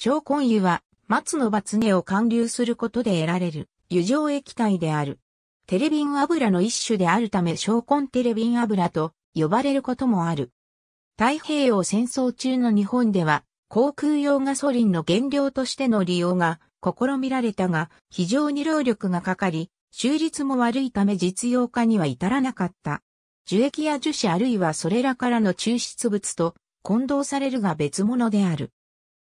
小根油は、松の罰根を貫流することで得られる、油状液体である。テレビン油の一種であるため小根テレビン油と呼ばれることもある。太平洋戦争中の日本では、航空用ガソリンの原料としての利用が試みられたが、非常に労力がかかり、収率も悪いため実用化には至らなかった。樹液や樹脂あるいはそれらからの抽出物と混同されるが別物である。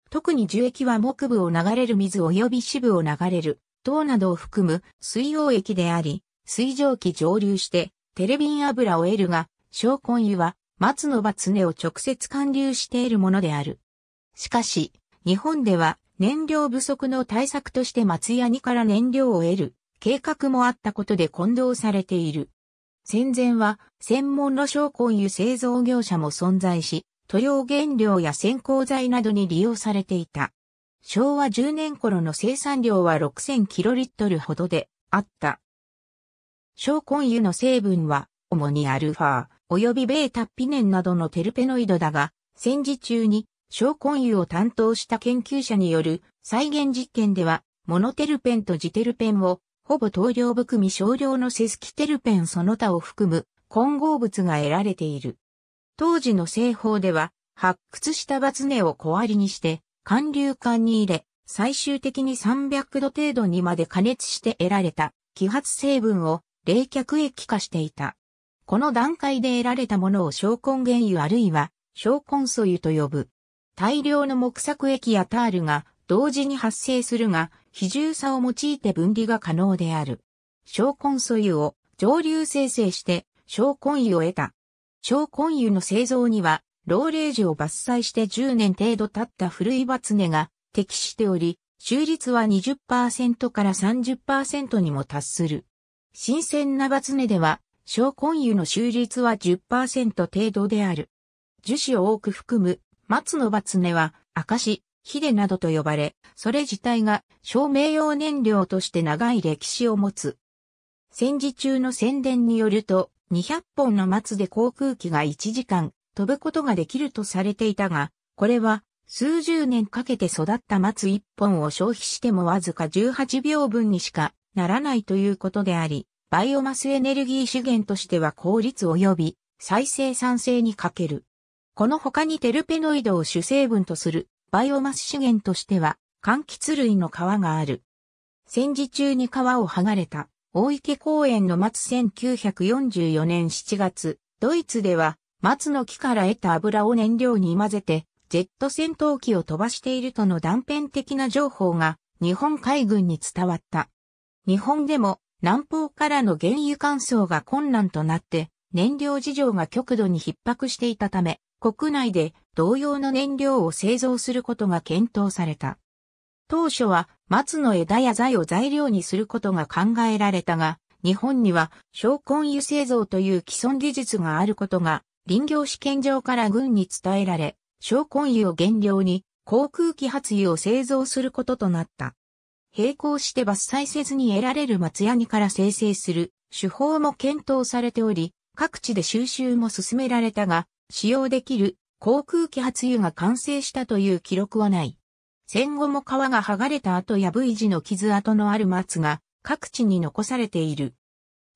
特に樹液は木部を流れる水及び支部を流れる、糖などを含む水溶液であり、水蒸気蒸留して、テレビン油を得るが、小根油は、松の葉常を直接貫流しているものである。しかし、日本では燃料不足の対策として松屋にから燃料を得る計画もあったことで混同されている。戦前は専門の小根油製造業者も存在し、塗料原料や先行剤などに利用されていた。昭和10年頃の生産量は6 0 0 0トルほどであった。小根油の成分は、主にアルファ、及びベータピネンなどのテルペノイドだが、戦時中に小根油を担当した研究者による再現実験では、モノテルペンとジテルペンを、ほぼ等量含み少量のセスキテルペンその他を含む混合物が得られている。当時の製法では、発掘したバツネを小割りにして、寒流管に入れ、最終的に300度程度にまで加熱して得られた揮発成分を冷却液化していた。この段階で得られたものを小根原油あるいは小根素油と呼ぶ。大量の木作液やタールが同時に発生するが、比重差を用いて分離が可能である。小根素油を上流生成して小根油を得た小根油の製造には、老齢樹を伐採して10年程度経った古いバツネが適しており、収率は20%から30%にも達する。新鮮なバツネでは、小根油の収率は10%程度である。樹脂を多く含む松のバツネは、赤し、ヒデなどと呼ばれ、それ自体が照明用燃料として長い歴史を持つ。戦時中の宣伝によると、200本の松で航空機が1時間飛ぶことができるとされていたが、これは数十年かけて育った松1本を消費してもわずか18秒分にしかならないということであり、バイオマスエネルギー資源としては効率及び再生産性に欠ける。この他にテルペノイドを主成分とするバイオマス資源としては柑橘類の皮がある。戦時中に皮を剥がれた大池公園の松1944年7月、ドイツでは松の木から得た油を燃料に混ぜて、ジェット戦闘機を飛ばしているとの断片的な情報が日本海軍に伝わった。日本でも南方からの原油乾燥が困難となって燃料事情が極度に逼迫していたため、国内で同様の燃料を製造することが検討された。当初は松の枝や材を材料にすることが考えられたが、日本には小根油製造という既存技術があることが林業試験場から軍に伝えられ、小根油を原料に航空機発油を製造することとなった。並行して伐採せずに得られる松ヤニから生成する手法も検討されており、各地で収集も進められたが、使用できる航空機発油が完成したという記録はない。戦後も皮が剥がれた後や V 字の傷跡のある松が各地に残されている。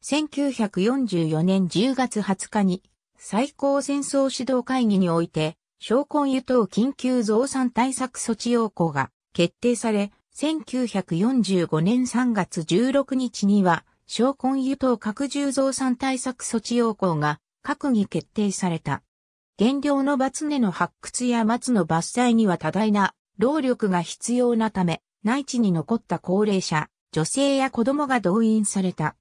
1944年10月20日に最高戦争指導会議において、商根油等緊急増産対策措置要項が決定され、1945年3月16日には、商根油等拡充増産対策措置要項が閣議決定された。原料のバツネの発掘や松の伐採には多大な労力が必要なため、内地に残った高齢者、女性や子供が動員された。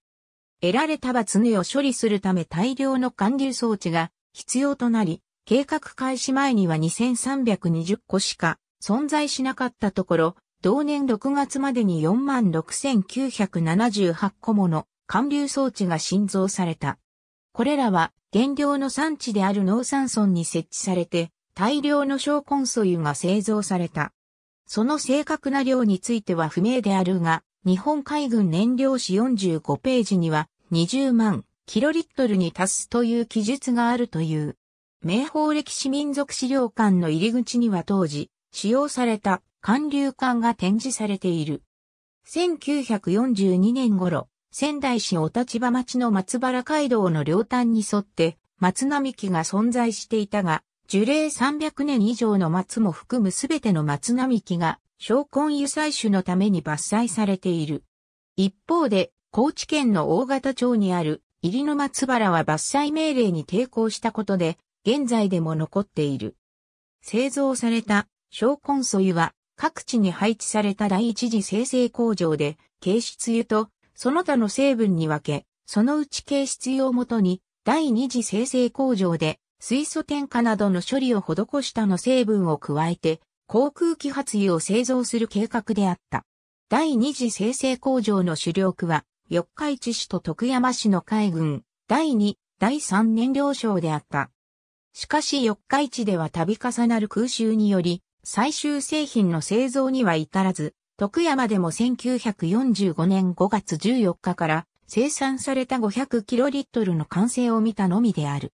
得られた罰値を処理するため大量の管流装置が必要となり、計画開始前には2320個しか存在しなかったところ、同年6月までに46,978個もの管流装置が新造された。これらは原料の産地である農産村に設置されて、大量の小根素油が製造された。その正確な量については不明であるが、日本海軍燃料史45ページには20万キロリットルに達すという記述があるという。名宝歴史民族資料館の入り口には当時使用された寒流館が展示されている。1942年頃、仙台市お立場町の松原街道の両端に沿って松並木が存在していたが、樹齢300年以上の松も含むすべての松並木が、昇魂油採取のために伐採されている。一方で、高知県の大型町にある入野松原は伐採命令に抵抗したことで、現在でも残っている。製造された昇魂素油は、各地に配置された第一次生成工場で、軽質油とその他の成分に分け、そのうち軽質油をもとに、第二次生成工場で水素添加などの処理を施したの成分を加えて、航空機発油を製造する計画であった。第二次生成工場の主力は、四日市市と徳山市の海軍、第二、第三燃料省であった。しかし四日市では度重なる空襲により、最終製品の製造には至らず、徳山でも1945年5月14日から生産された500キロリットルの完成を見たのみである。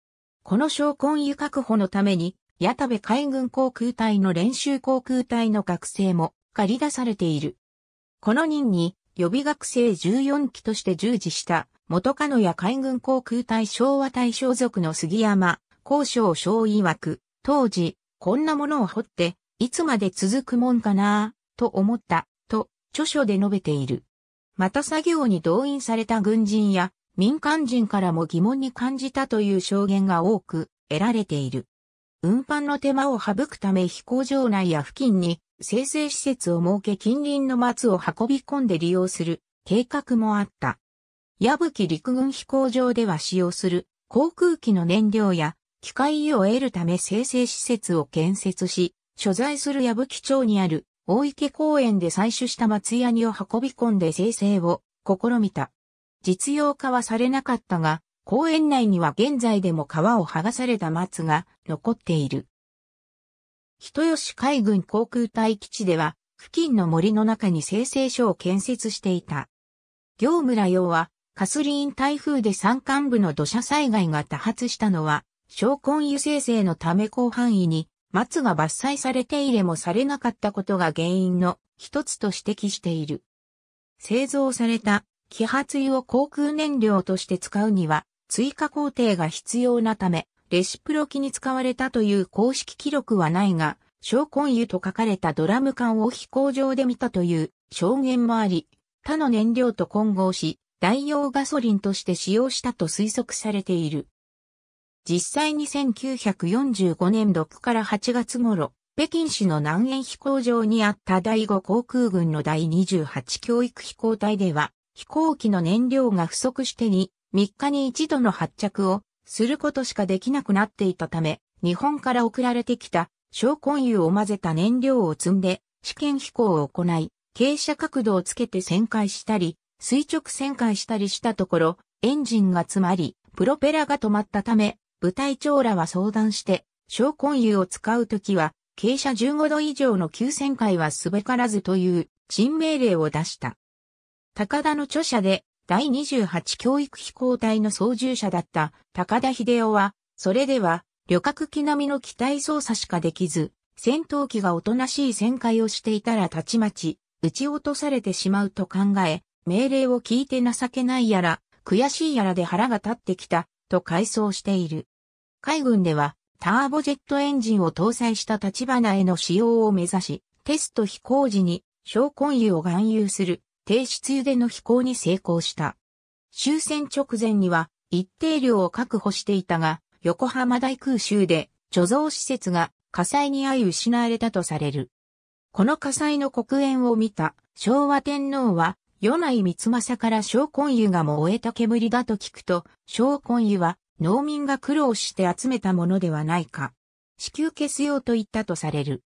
この証根湯確保のために、矢田部海軍航空隊の練習航空隊の学生も借り出されている。この任に予備学生14期として従事した元カノや海軍航空隊昭和隊所属の杉山、高翔昭曰く、当時、こんなものを掘って、いつまで続くもんかなぁ、と思った、と、著書で述べている。また作業に動員された軍人や民間人からも疑問に感じたという証言が多く得られている。運搬の手間を省くため飛行場内や付近に生成施設を設け近隣の松を運び込んで利用する計画もあった。矢吹陸軍飛行場では使用する航空機の燃料や機械を得るため生成施設を建設し、所在する矢吹町にある大池公園で採取した松ヤニを運び込んで生成を試みた。実用化はされなかったが、公園内には現在でも皮を剥がされた松が残っている。人吉海軍航空隊基地では、付近の森の中に生成所を建設していた。行村用は、カスリーン台風で山間部の土砂災害が多発したのは、小根油生成のため広範囲に松が伐採されていれもされなかったことが原因の一つと指摘している。製造された揮発油を航空燃料として使うには、追加工程が必要なため、レシプロキに使われたという公式記録はないが、小根油と書かれたドラム缶を飛行場で見たという証言もあり、他の燃料と混合し、代用ガソリンとして使用したと推測されている。実際に1945年6から8月頃、北京市の南苑飛行場にあった第5航空軍の第28教育飛行隊では、飛行機の燃料が不足してに、3日に一度の発着をすることしかできなくなっていたため、日本から送られてきた小根油を混ぜた燃料を積んで試験飛行を行い、傾斜角度をつけて旋回したり、垂直旋回したりしたところ、エンジンが詰まり、プロペラが止まったため、部隊長らは相談して、小根油を使うときは、傾斜15度以上の急旋回はすべからずという、新命令を出した。高田の著者で、第28教育飛行隊の操縦者だった高田秀夫は、それでは、旅客機並みの機体操作しかできず、戦闘機がおとなしい旋回をしていたらたちまち、撃ち落とされてしまうと考え、命令を聞いて情けないやら、悔しいやらで腹が立ってきた、と回想している。海軍では、ターボジェットエンジンを搭載した立花への使用を目指し、テスト飛行時に、小根油を含有する低湿油での飛行に成功した。終戦直前には一定量を確保していたが、横浜大空襲で貯蔵施設が火災に遭い失われたとされる。この火災の黒煙を見た昭和天皇は、与内光政から昇魂湯が燃えた煙だと聞くと、昇魂湯は農民が苦労して集めたものではないか。子宮消すようと言ったとされる。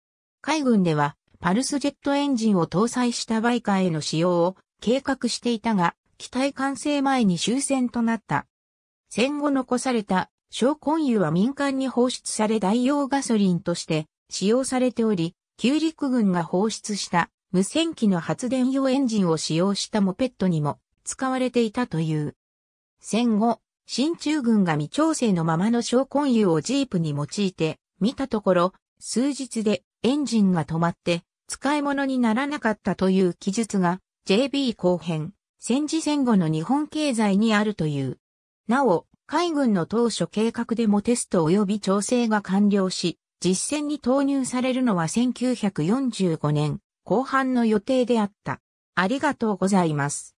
海軍ではパルスジェットエンジンを搭載したバイカーへの使用を計画していたが、機体完成前に終戦となった。戦後残された小根油は民間に放出され代用ガソリンとして使用されており、旧陸軍が放出した無線機の発電用エンジンを使用したモペットにも使われていたという。戦後、新中軍が未調整のままの小根油をジープに用いて、見たところ、数日でエンジンが止まって使い物にならなかったという記述が JB 後編、戦時戦後の日本経済にあるという。なお、海軍の当初計画でもテスト及び調整が完了し、実戦に投入されるのは1945年後半の予定であった。ありがとうございます。